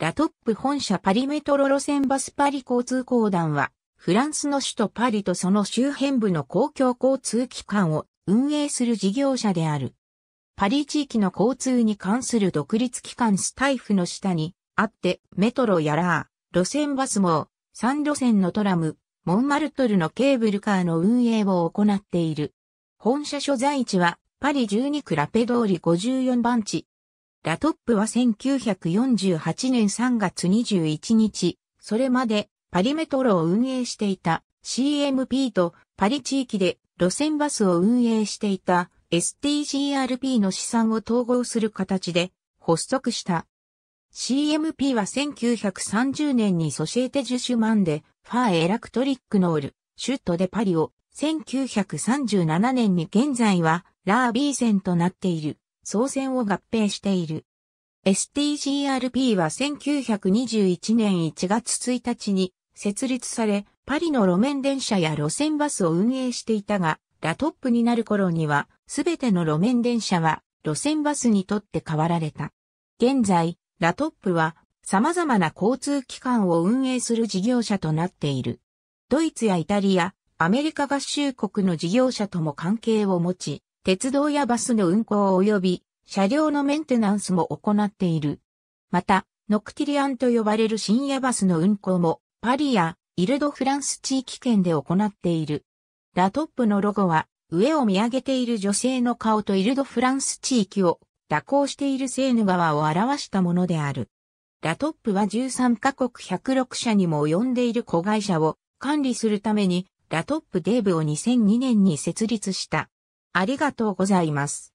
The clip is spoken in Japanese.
ラトップ本社パリメトロ路線バスパリ交通公団は、フランスの首都パリとその周辺部の公共交通機関を運営する事業者である。パリ地域の交通に関する独立機関スタイフの下にあってメトロやラー、路線バスも3路線のトラム、モンマルトルのケーブルカーの運営を行っている。本社所在地はパリ12クラペ通り54番地、ラトップは1948年3月21日、それまでパリメトロを運営していた CMP とパリ地域で路線バスを運営していた STGRP の資産を統合する形で発足した。CMP は1930年にソシエテ・ジュシュマンでファー・エラクトリック・ノール、シュット・でパリを1937年に現在はラービーセンとなっている。総選を合併している。STGRP は1921年1月1日に設立され、パリの路面電車や路線バスを運営していたが、ラトップになる頃には、すべての路面電車は路線バスにとって変わられた。現在、ラトップは様々な交通機関を運営する事業者となっている。ドイツやイタリア、アメリカ合衆国の事業者とも関係を持ち、鉄道やバスの運行及び車両のメンテナンスも行っている。また、ノクティリアンと呼ばれる深夜バスの運行もパリやイルドフランス地域圏で行っている。ラトップのロゴは上を見上げている女性の顔とイルドフランス地域を蛇行しているセーヌ川を表したものである。ラトップは13カ国106社にも及んでいる子会社を管理するためにラトップデーブを2002年に設立した。ありがとうございます。